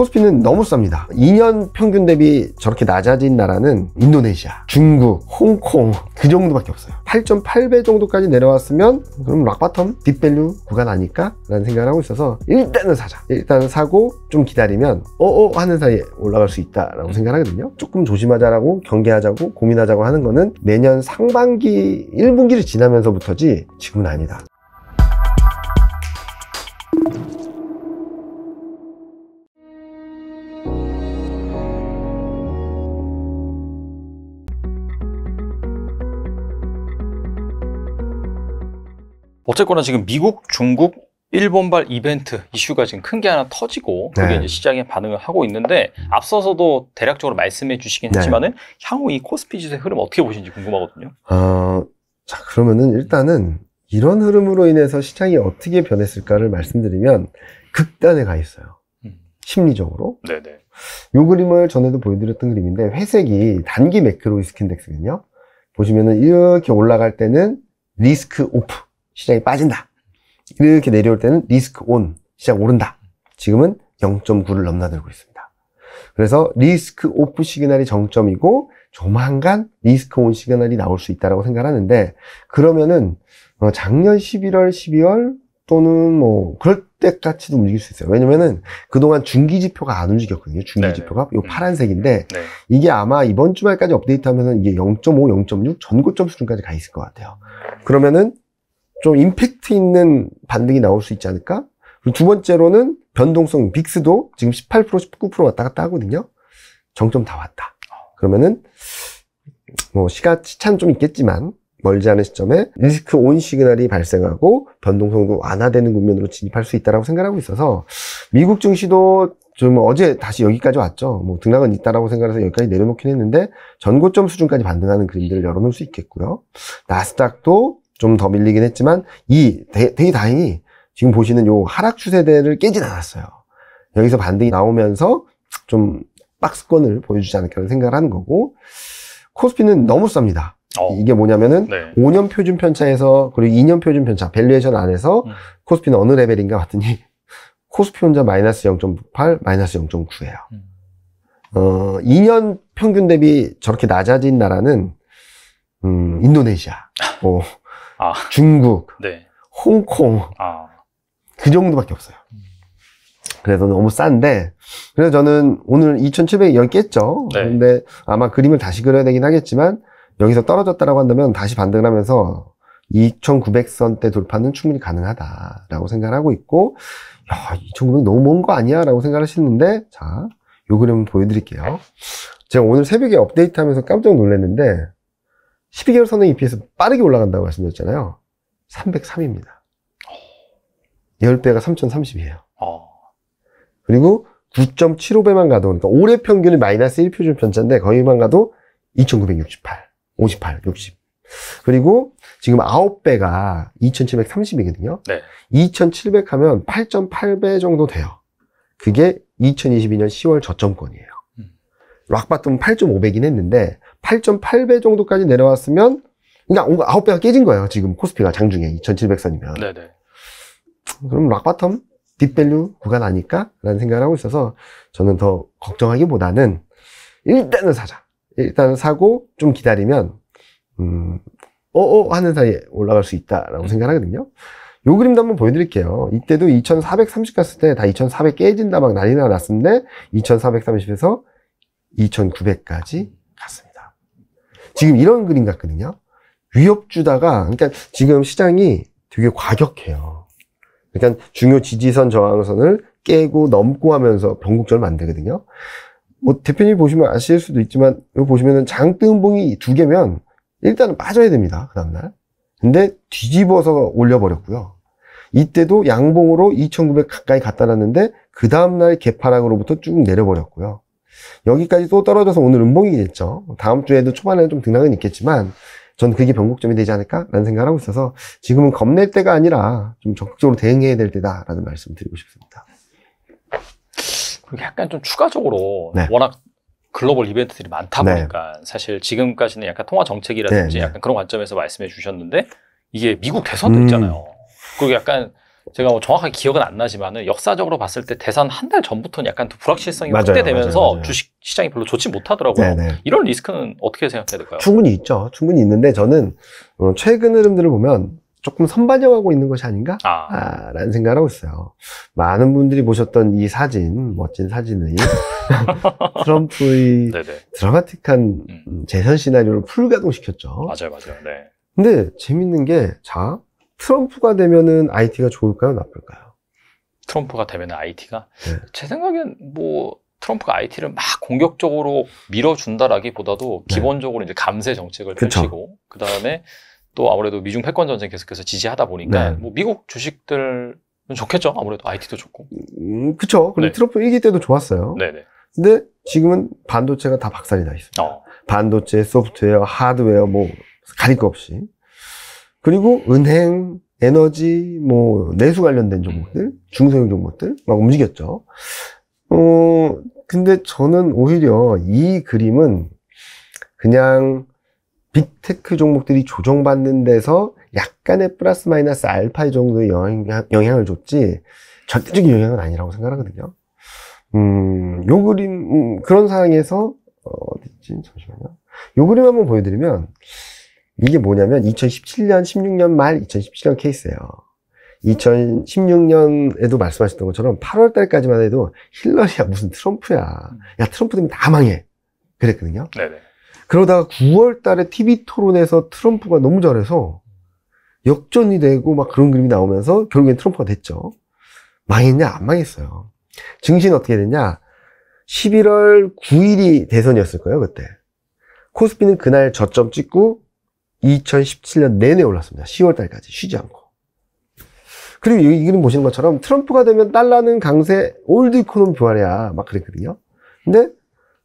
코스피는 너무 쌉니다 2년 평균 대비 저렇게 낮아진 나라는 인도네시아, 중국, 홍콩 그 정도밖에 없어요 8.8배 정도까지 내려왔으면 그럼 락바텀 딥밸류 구간 아닐까? 라는 생각을 하고 있어서 일단은 사자 일단 사고 좀 기다리면 어어 어 하는 사이에 올라갈 수 있다라고 생각하거든요 조금 조심하자라고 경계하자고 고민하자고 하는 거는 내년 상반기 1분기를 지나면서부터지 지금은 아니다 어쨌거나 지금 미국, 중국, 일본발 이벤트 이슈가 지금 큰 게 하나 터지고 그게 네. 이제 시장에 반응을 하고 있는데 앞서서도 대략적으로 말씀해 주시긴 네. 했지만은 향후 이 코스피 지수의 흐름 어떻게 보시는지 궁금하거든요. 어, 자 그러면은 일단은 이런 흐름으로 인해서 시장이 어떻게 변했을까를 말씀드리면 극단에 가 있어요. 음. 심리적으로. 네네. 요 그림을 전에도 보여드렸던 그림인데 회색이 단기 매크로 리스크 인덱스거든요. 보시면은 이렇게 올라갈 때는 리스크 오프. 시장이 빠진다. 이렇게 내려올 때는 리스크 온, 시장 오른다. 지금은 0.9를 넘나들고 있습니다. 그래서 리스크 오프 시그널이 정점이고 조만간 리스크 온 시그널이 나올 수 있다라고 생각하는데 그러면은 어, 작년 11월, 12월 또는 뭐 그럴 때까지도 움직일 수 있어요. 왜냐면은 그동안 중기 지표가 안 움직였거든요. 중기 지표가 이 음. 파란색인데 네. 이게 아마 이번 주말까지 업데이트하면은 이게 0.5, 0.6 전고점 수준까지 가 있을 것 같아요. 그러면은 좀 임팩트 있는 반등이 나올 수 있지 않을까? 그리고 두 번째로는 변동성 빅스도 지금 18% 19% 왔다 갔다 하거든요. 정점 다 왔다. 그러면은 뭐 시가 치찬 좀 있겠지만 멀지 않은 시점에 리스크 온 시그널이 발생하고 변동성도 완화되는 국면으로 진입할 수 있다라고 생각하고 있어서 미국 증시도 좀 어제 다시 여기까지 왔죠. 뭐 등락은 있다라고 생각해서 여기까지 내려놓긴 했는데 전고점 수준까지 반등하는 그림들을 열어놓을 수 있겠고요. 나스닥도 좀더 밀리긴 했지만 이 대, 되게 다행히 지금 보시는 요 하락 추세대를 깨진 않았어요. 여기서 반등이 나오면서 좀 박스권을 보여주지 않을까 생각을 하는 거고 코스피는 너무 쌉니다. 어. 이게 뭐냐면은 네. 5년 표준 편차에서 그리고 2년 표준 편차 밸류에이션 안에서 음. 코스피는 어느 레벨인가 봤더니 코스피 혼자 마이너스 0.8, 마이너스 0.9예요. 음. 어, 2년 평균 대비 저렇게 낮아진 나라는 음, 인도네시아, 뭐 아. 중국, 네. 홍콩 아. 그 정도밖에 없어요. 음. 그래서 너무 싼데 그래서 저는 오늘 2,700이 10개죠. 네. 근데 아마 그림을 다시 그려야 되긴 하겠지만 여기서 떨어졌다라고 한다면 다시 반등을 하면서 2,900선대 돌파는 충분히 가능하다라고 생각을 하고 있고 야, 2,900 너무 먼 거 아니야? 라고 생각하시는데 자, 요 그림 보여드릴게요. 제가 오늘 새벽에 업데이트하면서 깜짝 놀랐는데 12개월 선행 EPS 빠르게 올라간다고 말씀드렸잖아요. 303입니다. 10배가 3030이에요. 아. 그리고 9.75배만 가도 그러니까 올해 평균이 마이너스 1표준 편차인데 거기만 가도 2968, 58, 60. 그리고 지금 9배가 2730이거든요. 네. 2700 하면 8.8배 정도 돼요. 그게 2022년 10월 저점권이에요. 음. 락바텀 8.5배긴 했는데 8.8배 정도까지 내려왔으면 그러니까 9배가 깨진 거예요. 지금 코스피가 장중에 2700선이면. 네네. 그럼 락바텀 딥밸류 구간 아닐까? 라는 생각을 하고 있어서 저는 더 걱정하기보다는 일단은 사자. 일단은 사고 좀 기다리면 음, 어어 어 하는 사이에 올라갈 수 있다라고 음. 생각하거든요. 요 그림도 한번 보여드릴게요. 이때도 2430 갔을 때 다 2400 깨진다 막난리나 났었는데 2430에서 2900까지 갔습니다. 지금 이런 그림 같거든요. 위협 주다가 그러니까 지금 시장이 되게 과격해요. 그러니까 중요 지지선 저항선을 깨고 넘고 하면서 변곡점을 만들거든요. 뭐 대표님 보시면 아실 수도 있지만 여기 보시면은 장등봉이 두 개면 일단은 빠져야 됩니다. 그 다음날. 근데 뒤집어서 올려버렸고요. 이때도 양봉으로 2,900 가까이 갖다 놨는데 그 다음날 개파락으로부터 쭉 내려버렸고요. 여기까지 또 떨어져서 오늘 은봉이겠죠 다음 주에도 초반에는 좀 등락은 있겠지만 전 그게 변곡점이 되지 않을까라는 생각을 하고 있어서 지금은 겁낼 때가 아니라 좀 적극적으로 대응해야 될 때다라는 말씀 을 드리고 싶습니다. 그리고 약간 좀 추가적으로 네. 워낙 글로벌 이벤트들이 많다 네. 보니까 네. 사실 지금까지는 약간 통화 정책이라든지 네, 네, 약간 그런 관점에서 말씀해 주셨는데 이게 미국 대선도 음. 있잖아요. 그리고 약간 제가 뭐 정확하게 기억은 안 나지만은 역사적으로 봤을 때 대선 한 달 전부터는 약간 또 불확실성이 맞아요, 확대되면서 맞아요, 맞아요. 주식 시장이 별로 좋지 못하더라고요. 네네. 네. 이런 리스크는 어떻게 생각해야 될까요? 충분히 있죠. 충분히 있는데 저는 어, 최근 흐름들을 보면 조금 선반영하고 있는 것이 아닌가? 아. 아, 라는 생각을 하고 있어요. 많은 분들이 보셨던 이 사진, 멋진 사진의 트럼프의 네네. 네. 드라마틱한 음. 재선 시나리오를 풀가동시켰죠. 맞아요, 맞아요. 네. 근데 재밌는 게, 자, 트럼프가 되면은 IT가 좋을까요? 나쁠까요? 트럼프가 되면 IT가? 네. 제 생각엔 뭐 트럼프가 IT를 막 공격적으로 밀어준다라기보다도 네. 기본적으로 이제 감세 정책을 펼치고 그 다음에 또 아무래도 미중 패권 전쟁 계속해서 지지하다 보니까 네. 뭐 미국 주식들은 좋겠죠 아무래도 IT도 좋고 음, 그쵸 근데 네. 트럼프 일기 때도 좋았어요 네네. 근데 지금은 반도체가 다 박살이 나 있습니다 어. 반도체 소프트웨어 하드웨어 뭐 가릴 거 없이 그리고 은행, 에너지, 뭐 내수 관련된 종목들, 음. 중소형 종목들 막 움직였죠. 어, 근데 저는 오히려 이 그림은 그냥 빅테크 종목들이 조정받는 데서 약간의 플러스 마이너스 알파 정도의 영향, 을 줬지 절대적인 영향은 아니라고 생각하거든요. 음, 요 그림 음, 그런 상황에서 어, 어딨지 잠시만요. 요 그림 한번 보여드리면 이게 뭐냐면 2017년, 16년 말, 2017년 케이스예요. 2016년에도 말씀하셨던 것처럼 8월 달까지만 해도 힐러리야 무슨 트럼프야. 야 트럼프 되면 다 망해. 그랬거든요. 네네. 그러다가 9월 달에 TV 토론에서 트럼프가 너무 잘해서 역전이 되고 막 그런 그림이 나오면서 결국엔 트럼프가 됐죠. 망했냐? 안 망했어요. 증시는 어떻게 됐냐? 11월 9일이 대선이었을 거예요, 그때. 코스피는 그날 저점 찍고 2017년 내내 올랐습니다. 10월 달까지 쉬지 않고. 그리고 여기는 보시는 것처럼 트럼프가 되면 달러는 강세 올드 코놈 부활이야 막 그랬거든요. 근데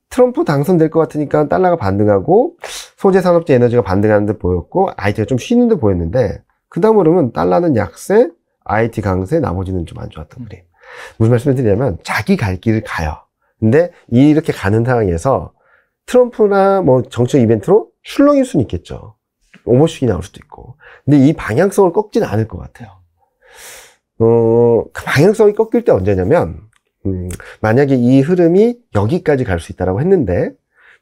트럼프 당선될 것 같으니까 달러가 반등하고 소재 산업재 에너지가 반등하는 듯 보였고 IT가 좀 쉬는 듯 보였는데 그 다음으로는 달러는 약세, IT 강세, 나머지는 좀 안 좋았던 그림. 무슨 말씀을 드리냐면 자기 갈 길을 가요. 근데 이렇게 가는 상황에서 트럼프나 뭐 정치적 이벤트로 출렁일 수는 있겠죠. 오버슛이 나올 수도 있고. 근데 이 방향성을 꺾지는 않을 것 같아요. 어, 그 방향성이 꺾일 때 언제냐면, 음, 만약에 이 흐름이 여기까지 갈 수 있다라고 했는데,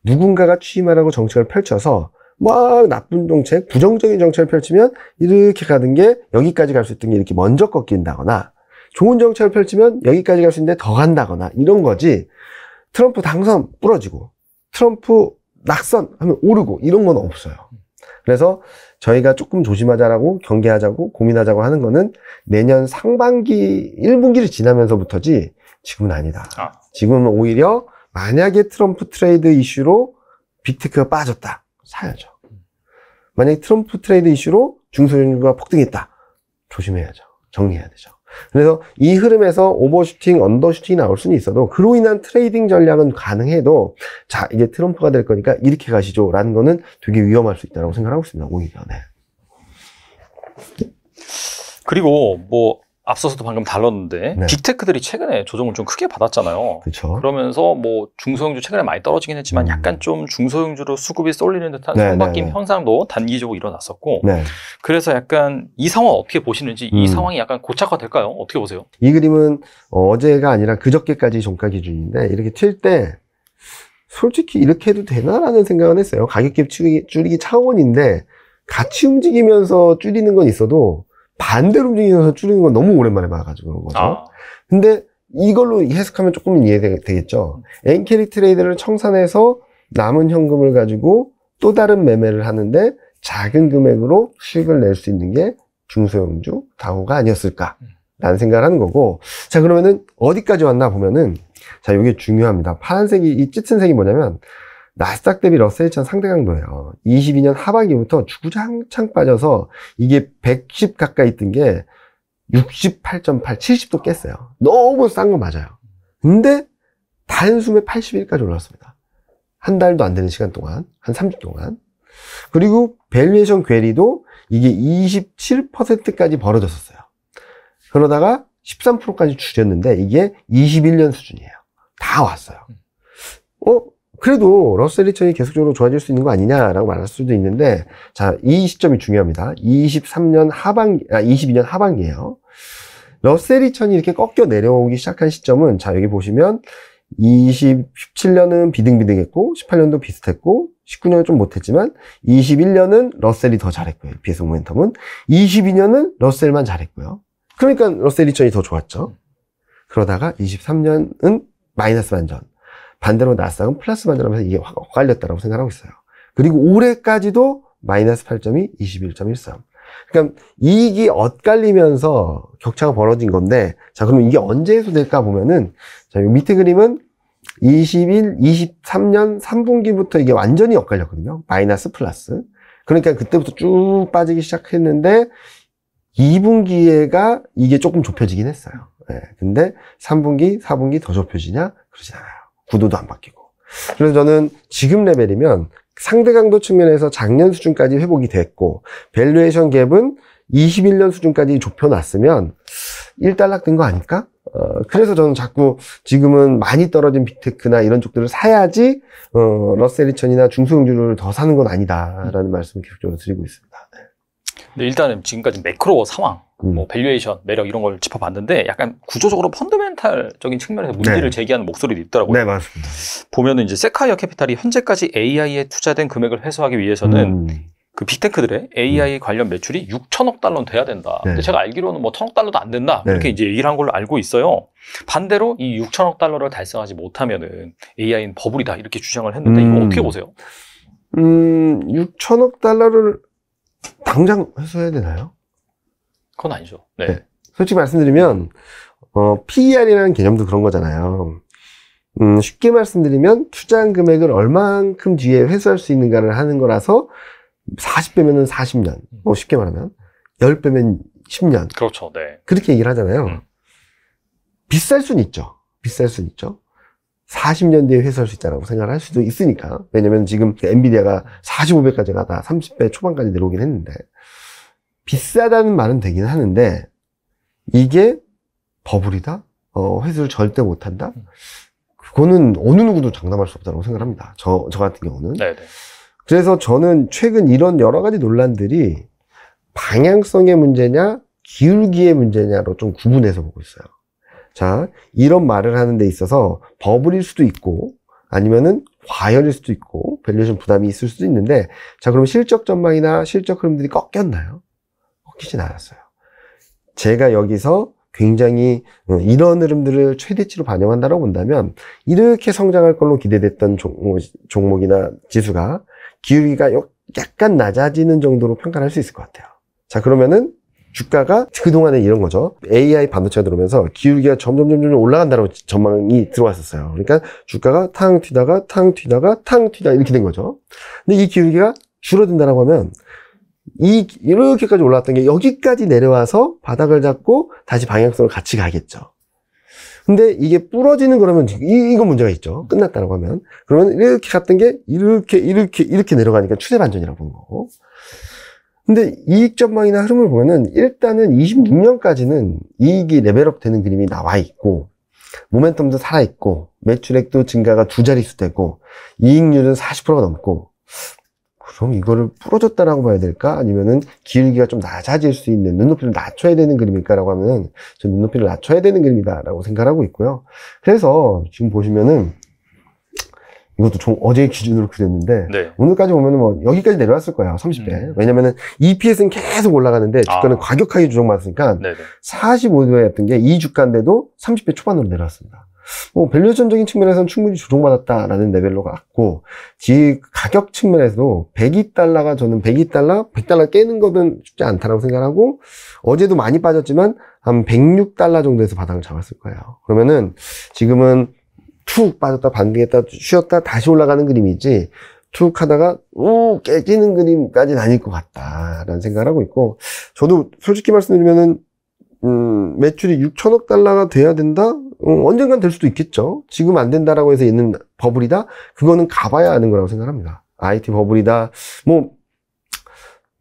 누군가가 취임하라고 정책을 펼쳐서, 막 나쁜 정책, 부정적인 정책을 펼치면, 이렇게 가는 게, 여기까지 갈 수 있던 게 이렇게 먼저 꺾인다거나, 좋은 정책을 펼치면 여기까지 갈 수 있는데 더 간다거나, 이런 거지, 트럼프 당선 부러지고, 트럼프 낙선 하면 오르고, 이런 건 없어요. 그래서 저희가 조금 조심하자라고 경계하자고 고민하자고 하는 거는 내년 상반기 1분기를 지나면서부터지 지금은 아니다. 아. 지금은 오히려 만약에 트럼프 트레이드 이슈로 빅테크가 빠졌다. 사야죠. 만약에 트럼프 트레이드 이슈로 중소형주가 폭등했다. 조심해야죠. 정리해야 되죠. 그래서 이 흐름에서 오버슈팅, 언더슈팅이 나올 수는 있어도 그로 인한 트레이딩 전략은 가능해도 자 이게 트럼프가 될 거니까 이렇게 가시죠 라는 거는 되게 위험할 수 있다고 생각하고 있습니다 오히려 네. 그리고 뭐 앞서서도 방금 다뤘는데 네. 빅테크들이 최근에 조정을 좀 크게 받았잖아요. 그쵸. 그러면서 뭐 중소형주 최근에 많이 떨어지긴 했지만 음. 약간 좀 중소형주로 수급이 쏠리는 듯한 네, 손바뀜 네, 네. 현상도 단기적으로 일어났었고 네. 그래서 약간 이 상황 어떻게 보시는지 음. 이 상황이 약간 고착화 될까요? 어떻게 보세요? 이 그림은 어, 어제가 아니라 그저께까지 종가 기준인데 이렇게 튈 때 솔직히 이렇게 해도 되나라는 생각은 했어요. 가격갭 줄이기, 줄이기 차원인데 같이 움직이면서 줄이는 건 있어도 반대로 움직이면서 줄이는 건 너무 오랜만에 봐가지고 그런 거죠. 아. 근데 이걸로 해석하면 조금 이해되겠죠. 엔캐리 트레이드를 청산해서 남은 현금을 가지고 또 다른 매매를 하는데 작은 금액으로 수익을 낼 수 있는 게 중소형주 다호가 아니었을까. 라는 생각을 하는 거고. 자, 그러면은 어디까지 왔나 보면은 자, 이게 중요합니다. 파란색이, 이 짙은 색이 뭐냐면 나스닥 대비 러셀 천 상대 강도예요. 22년 하반기부터 주구장창 빠져서 이게 110 가까이 뜬 게 68.8, 70도 깼어요. 너무 싼거 맞아요. 근데 단숨에 81까지 올랐습니다. 한 달도 안 되는 시간 동안, 한 3주 동안. 그리고 밸류에이션 괴리도 이게 27%까지 벌어졌었어요. 그러다가 13%까지 줄였는데 이게 21년 수준이에요. 다 왔어요. 어? 그래도 러셀 2 0이 계속적으로 좋아질 수 있는 거 아니냐라고 말할 수도 있는데 자, 이 시점이 중요합니다. 23년 하반기, 아, 22년 하반기예요. 러셀 2 0이 이렇게 꺾여 내려오기 시작한 시점은 자, 여기 보시면 2 7년은 비등비등했고 18년도 비슷했고 19년은 좀 못했지만 21년은 러셀이 더 잘했고요. 비해 모멘텀은 22년은 러셀만 잘했고요. 그러니까 러셀 2 0이더 좋았죠. 그러다가 23년은 마이너스 반전. 반대로 나스닥은 플러스 반전하면서 이게 확엇갈렸다고 생각하고 있어요. 그리고 올해까지도 마이너스 8점이 21.13. 그러니까 이익이 엇갈리면서 격차가 벌어진 건데 자 그러면 이게 언제 해소될까 보면은 자 밑에 그림은 21, 23년 3분기부터 이게 완전히 엇갈렸거든요. 마이너스 플러스. 그러니까 그때부터 쭉 빠지기 시작했는데 2분기에가 이게 조금 좁혀지긴 했어요. 네, 근데 3분기, 4분기 더 좁혀지냐? 그러진 않아요. 구도도 안 바뀌고. 그래서 저는 지금 레벨이면 상대 강도 측면에서 작년 수준까지 회복이 됐고 밸류에이션 갭은 21년 수준까지 좁혀놨으면 일단락된 거 아닐까? 어, 그래서 저는 자꾸 지금은 많이 떨어진 빅테크나 이런 쪽들을 사야지 어, 러셀리천이나 중소형주를 더 사는 건 아니다라는 말씀을 계속적으로 드리고 있습니다. 근데 일단은 지금까지 매크로 상황, 음. 뭐 밸류에이션, 매력 이런 걸 짚어봤는데 약간 구조적으로 펀더멘탈적인 측면에서 문제를 네. 제기하는 목소리도 있더라고요. 네, 맞습니다. 보면은 이제 세카이어 캐피탈이 현재까지 AI에 투자된 금액을 회수하기 위해서는 음. 그 빅테크들의 AI 음. 관련 매출이 6천억 달러는 돼야 된다. 네. 근데 제가 알기로는 뭐 천억 달러도 안 된다. 네. 이렇게 이제 얘기를 한 걸로 알고 있어요. 반대로 이 6천억 달러를 달성하지 못하면은 AI는 버블이다. 이렇게 주장을 했는데 음. 이거 어떻게 보세요? 음, 6천억 달러를 당장 회수해야 되나요? 그건 아니죠. 네. 네. 솔직히 말씀드리면 어, PER이라는 개념도 그런 거잖아요. 음, 쉽게 말씀드리면 투자한 금액을 얼만큼 뒤에 회수할 수 있는가를 하는 거라서 40배면은 40년. 뭐 쉽게 말하면 10배면 10년. 그렇죠. 네. 그렇게 얘기를 하잖아요. 음. 비쌀 수는 있죠. 비쌀 수는 있죠. 40년 뒤에 회수할 수 있다라고 생각할 수도 있으니까. 왜냐면 지금 그 엔비디아가 45배까지 가다 30배 초반까지 내려오긴 했는데, 비싸다는 말은 되긴 하는데, 이게 버블이다? 어, 회수를 절대 못한다? 음. 그거는 어느 누구도 장담할 수 없다고 생각을 합니다. 저, 저 같은 경우는. 네네. 네. 그래서 저는 최근 이런 여러 가지 논란들이 방향성의 문제냐, 기울기의 문제냐로 좀 구분해서 보고 있어요. 자, 이런 말을 하는 데 있어서 버블일 수도 있고 아니면은 과열일 수도 있고 밸류션 부담이 있을 수도 있는데 자, 그럼 실적 전망이나 실적 흐름들이 꺾였나요? 꺾이진 않았어요. 제가 여기서 굉장히 어, 이런 흐름들을 최대치로 반영한다고 본다면 이렇게 성장할 걸로 기대됐던 어, 종목이나 지수가 기울기가 약간 낮아지는 정도로 평가할 수 있을 것 같아요. 자 그러면은 주가가 그동안에 이런 거죠. AI 반도체가 들어오면서 기울기가 점점 점점 올라간다고 전망이 들어왔었어요. 그러니까 주가가 탕 튀다가 탕 튀다가 탕 튀다 이렇게 된 거죠. 근데 이 기울기가 줄어든다라고 하면 이 이렇게까지 올라왔던 게 여기까지 내려와서 바닥을 잡고 다시 방향성을 같이 가겠죠. 근데 이게 부러지는 그러면 이, 이건 문제가 있죠. 끝났다라고 하면 그러면 이렇게 갔던 게 이렇게 이렇게 이렇게 내려가니까 추세 반전이라고 보는 거고. 근데 이익 전망이나 흐름을 보면은 일단은 26년까지는 이익이 레벨업 되는 그림이 나와 있고 모멘텀도 살아 있고 매출액도 증가가 두 자릿수 되고 이익률은 40%가 넘고 그럼 이거를 풀어줬다라고 봐야 될까? 아니면은 기울기가 좀 낮아질 수 있는 눈높이를 낮춰야 되는 그림일까라고 하면은 저 눈높이를 낮춰야 되는 그림이다라고 생각하고 있고요. 그래서 지금 보시면은 이것도 좀 어제 기준으로 그랬는데 네. 오늘까지 보면 뭐 여기까지 내려왔을 거예요 30배 음. 왜냐면은 EPS는 계속 올라가는데 아. 주가는 아. 과격하게 조정받았으니까 45도였던 게 이 주가인데도 30배 초반으로 내려왔습니다 뭐밸류전적인 측면에서는 충분히 조정받았다라는 레벨로 갔고 지 가격 측면에서도 102달러가 저는 102달러 100달러 깨는 거는 쉽지 않다라고 생각하고 어제도 많이 빠졌지만 한 106달러 정도에서 바닥을 잡았을 거예요 그러면은 지금은 툭 빠졌다 반등했다 쉬었다 다시 올라가는 그림이지 툭 하다가 우 깨지는 그림까지는 아닐 것 같다라는 생각을 하고 있고 저도 솔직히 말씀드리면은 음, 매출이 6천억 달러가 돼야 된다? 음, 언젠간 될 수도 있겠죠. 지금 안 된다라고 해서 있는 버블이다? 그거는 가봐야 아는 거라고 생각합니다. IT 버블이다. 뭐,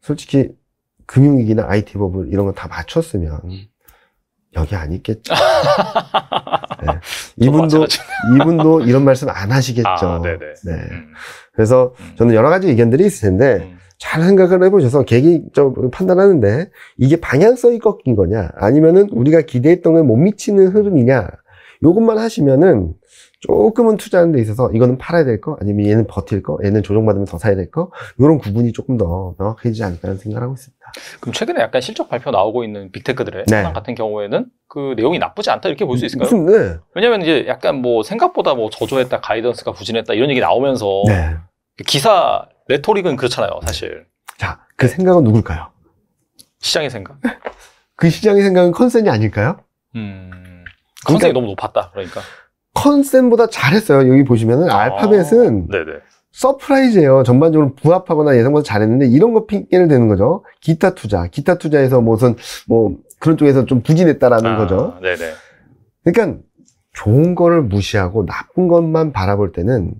솔직히 금융위기나 IT 버블 이런 거 다 맞췄으면 음. 여기 안 있겠죠. 네. 이분도 이분도 이런 말씀 안 하시겠죠. 아, 네. 음. 그래서 음. 저는 여러 가지 의견들이 있을 텐데 음. 잘 생각을 해보셔서 계기적 판단하는데 이게 방향성이 꺾인 거냐 아니면은 우리가 기대했던 걸 못 미치는 흐름이냐 요것만 하시면은 조금은 투자하는 데 있어서 이거는 팔아야 될 거, 아니면 얘는 버틸 거, 얘는 조정받으면 더 사야 될 거, 이런 구분이 조금 더 명확해지지 않을까라는 생각을 하고 있습니다. 그럼 최근에 약간 실적 발표 나오고 있는 빅테크들의 네. 상황 같은 경우에는 그 내용이 나쁘지 않다 이렇게 볼 수 있을까요? 무슨, 네. 왜냐면 이제 약간 뭐 생각보다 뭐 저조했다, 가이던스가 부진했다 이런 얘기 나오면서 네. 기사 레토릭은 그렇잖아요, 사실. 자, 그 생각은 누굴까요? 시장의 생각. 그 시장의 생각은 컨센이 아닐까요? 음... 그러니까 컨셉이 그러니까, 너무 높았다. 그러니까 컨셉보다 잘했어요. 여기 보시면은 아, 알파벳은 네네. 서프라이즈예요. 전반적으로 부합하거나 예상보다 잘했는데 이런 거 핑계를 대는 거죠. 기타 투자, 기타 투자에서 무슨 뭐 그런 쪽에서 좀 부진했다라는 아, 거죠. 네네. 그러니까 좋은 거를 무시하고 나쁜 것만 바라볼 때는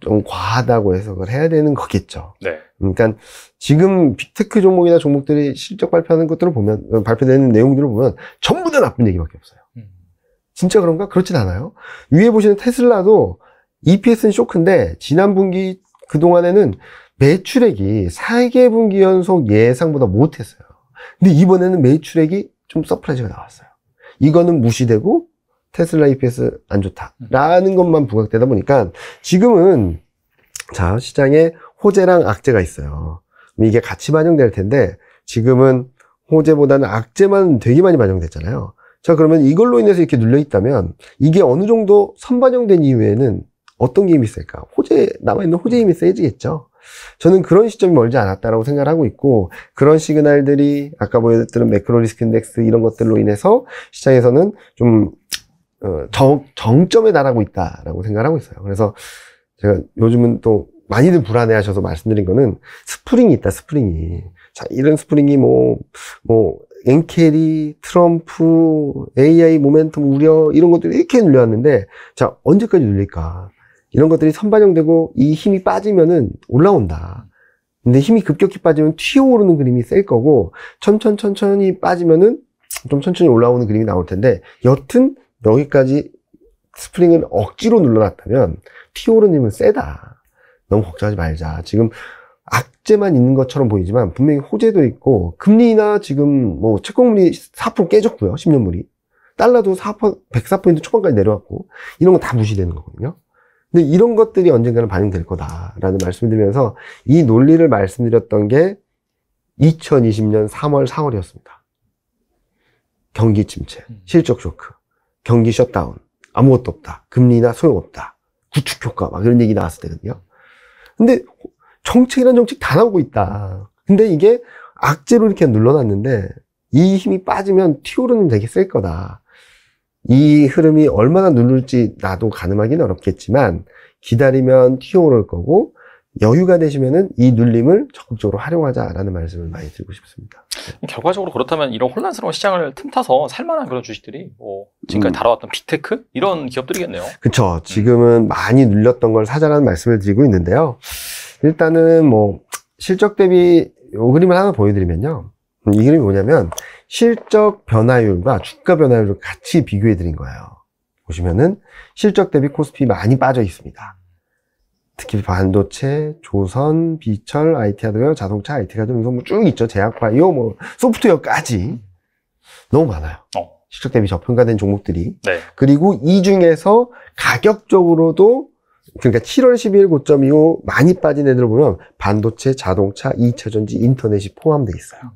좀 과하다고 해석을 해야 되는 거겠죠. 네. 그러니까 지금 빅테크 종목이나 종목들이 실적 발표하는 것들을 보면 발표되는 내용들을 보면 전부 다 나쁜 얘기밖에 없어요. 음. 진짜 그런가? 그렇진 않아요. 위에 보시는 테슬라도 EPS는 쇼크인데 지난 분기 그동안에는 매출액이 4개분기 연속 예상보다 못했어요. 근데 이번에는 매출액이 좀 서프라이즈가 나왔어요. 이거는 무시되고 테슬라 EPS 안 좋다라는 음. 것만 부각되다 보니까 지금은 자 시장에 호재랑 악재가 있어요. 이게 같이 반영될 텐데 지금은 호재보다는 악재만 되게 많이 반영됐잖아요. 자 그러면 이걸로 인해서 이렇게 눌려 있다면 이게 어느 정도 선반영된 이후에는 어떤 게임이 있을까 호재 남아있는 호재 힘이 세지겠죠 저는 그런 시점이 멀지 않았다라고 생각을 하고 있고 그런 시그널들이 아까 보여드렸던 매크로 리스크 인덱스 이런 것들로 인해서 시장에서는 좀 정, 어, 정점에 달하고 있다라고 생각을 하고 있어요 그래서 제가 요즘은 또 많이들 불안해하셔서 말씀드린 거는 스프링이 있다 스프링이 자 이런 스프링이 뭐뭐 뭐 엔케리, 트럼프, AI 모멘텀 우려 이런 것들이 이렇게 눌려왔는데 자 언제까지 눌릴까? 이런 것들이 선반영되고 이 힘이 빠지면은 올라온다. 근데 힘이 급격히 빠지면 튀어오르는 그림이 셀 거고 천천 천천히 빠지면은 좀 천천히 올라오는 그림이 나올 텐데 여튼 여기까지 스프링을 억지로 눌러놨다면 튀어오르는 힘은 세다. 너무 걱정하지 말자. 지금 호재만 있는 것처럼 보이지만 분명히 호재도 있고 금리나 지금 뭐 채권물이 4% 깨졌고요. 10년물이. 달러도 4%, 104포인트 초반까지 내려왔고 이런 거 다 무시되는 거거든요. 근데 이런 것들이 언젠가는 반영될 거다라는 말씀을 드리면서 이 논리를 말씀드렸던 게 2020년 3월, 4월이었습니다. 경기 침체, 음. 실적 쇼크, 경기 셧다운, 아무것도 없다, 금리나 소용없다, 구축 효과 막 이런 얘기 나왔을 때거든요. 근데 정책이란 정책 다 나오고 있다. 근데 이게 악재로 이렇게 눌러놨는데 이 힘이 빠지면 튀오르는 되게 셀 거다. 이 흐름이 얼마나 누를지 나도 가늠하기는 어렵겠지만 기다리면 튀어오를 거고 여유가 되시면은 이 눌림을 적극적으로 활용하자라는 말씀을 많이 드리고 싶습니다. 결과적으로 그렇다면 이런 혼란스러운 시장을 틈타서 살만한 그런 주식들이 뭐 지금까지 음. 다뤄왔던 빅테크 이런 기업들이겠네요. 그렇죠. 지금은 음. 많이 눌렸던 걸 사자라는 말씀을 드리고 있는데요. 일단은 뭐 실적 대비 요 그림을 하나 보여드리면요. 이 그림이 뭐냐면 실적 변화율과 주가 변화율을 같이 비교해 드린 거예요. 보시면은 실적 대비 코스피 많이 빠져 있습니다. 특히 반도체, 조선, 비철, IT 하드웨어, 자동차, IT가 좀 이런 뭐쭉 있죠. 제약바이오, 뭐 소프트웨어까지 너무 많아요. 어. 실적 대비 저평가된 종목들이. 네. 그리고 이 중에서 가격적으로도 그러니까 7월 12일 고점 이후 많이 빠진 애들을 보면 반도체, 자동차, 2차 전지, 인터넷이 포함돼 있어요.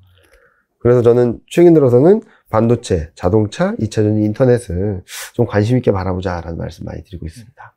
그래서 저는 최근 들어서는 반도체, 자동차, 2차 전지, 인터넷을 좀 관심 있게 바라보자라는 말씀 많이 드리고 있습니다.